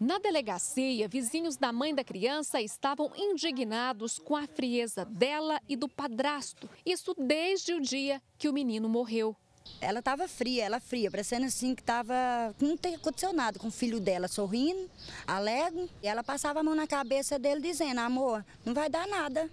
Na delegacia, vizinhos da mãe da criança estavam indignados com a frieza dela e do padrasto. Isso desde o dia que o menino morreu. Ela estava fria, ela fria, parecendo assim que estava não tem acontecido nada com o filho dela, sorrindo, alegre. E ela passava a mão na cabeça dele dizendo, amor, não vai dar nada.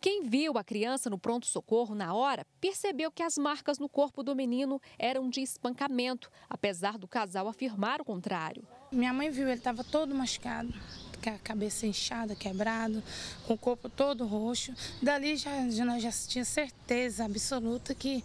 Quem viu a criança no pronto-socorro na hora percebeu que as marcas no corpo do menino eram de espancamento, apesar do casal afirmar o contrário. Minha mãe viu, ele estava todo machucado, com a cabeça inchada, quebrado, com o corpo todo roxo. Dali já, já, já tinha certeza absoluta que,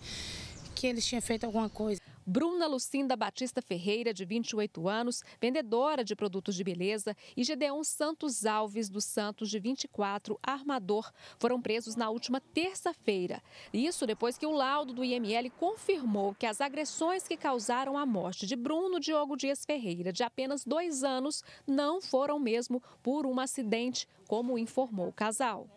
que ele tinha feito alguma coisa. Bruna Lucinda Batista Ferreira, de 28 anos, vendedora de produtos de beleza, e Gedeon Santos Alves dos Santos, de 24, armador, foram presos na última terça-feira. Isso depois que o laudo do IML confirmou que as agressões que causaram a morte de Bruno Diogo Dias Ferreira, de apenas dois anos, não foram mesmo por um acidente, como informou o casal.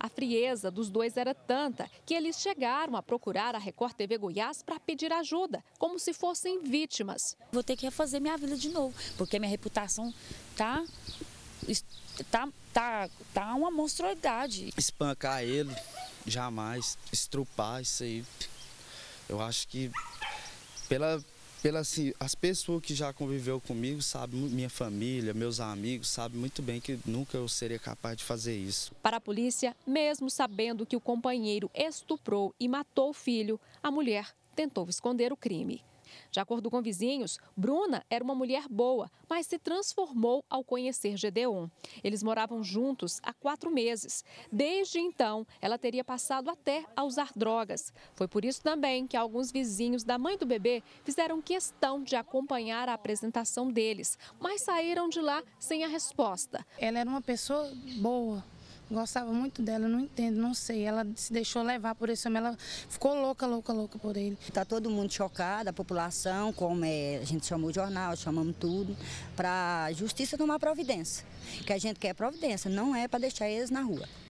A frieza dos dois era tanta que eles chegaram a procurar a Record TV Goiás para pedir ajuda, como se fossem vítimas. Vou ter que refazer minha vida de novo, porque minha reputação tá tá tá tá uma monstruosidade. Espancar ele, jamais, estrupar isso aí. Eu acho que pela pela assim, as pessoas que já conviveu comigo, sabe, minha família, meus amigos, sabe muito bem que nunca eu seria capaz de fazer isso. Para a polícia, mesmo sabendo que o companheiro estuprou e matou o filho, a mulher tentou esconder o crime. De acordo com vizinhos, Bruna era uma mulher boa, mas se transformou ao conhecer Gedeon. Eles moravam juntos há quatro meses. Desde então, ela teria passado até a usar drogas. Foi por isso também que alguns vizinhos da mãe do bebê fizeram questão de acompanhar a apresentação deles, mas saíram de lá sem a resposta. Ela era uma pessoa boa Gostava muito dela, não entendo, não sei. Ela se deixou levar por esse homem, ela ficou louca, louca, louca por ele. Está todo mundo chocado, a população, como é, a gente chamou o jornal, chamamos tudo, para a justiça tomar providência. Que a gente quer providência, não é para deixar eles na rua.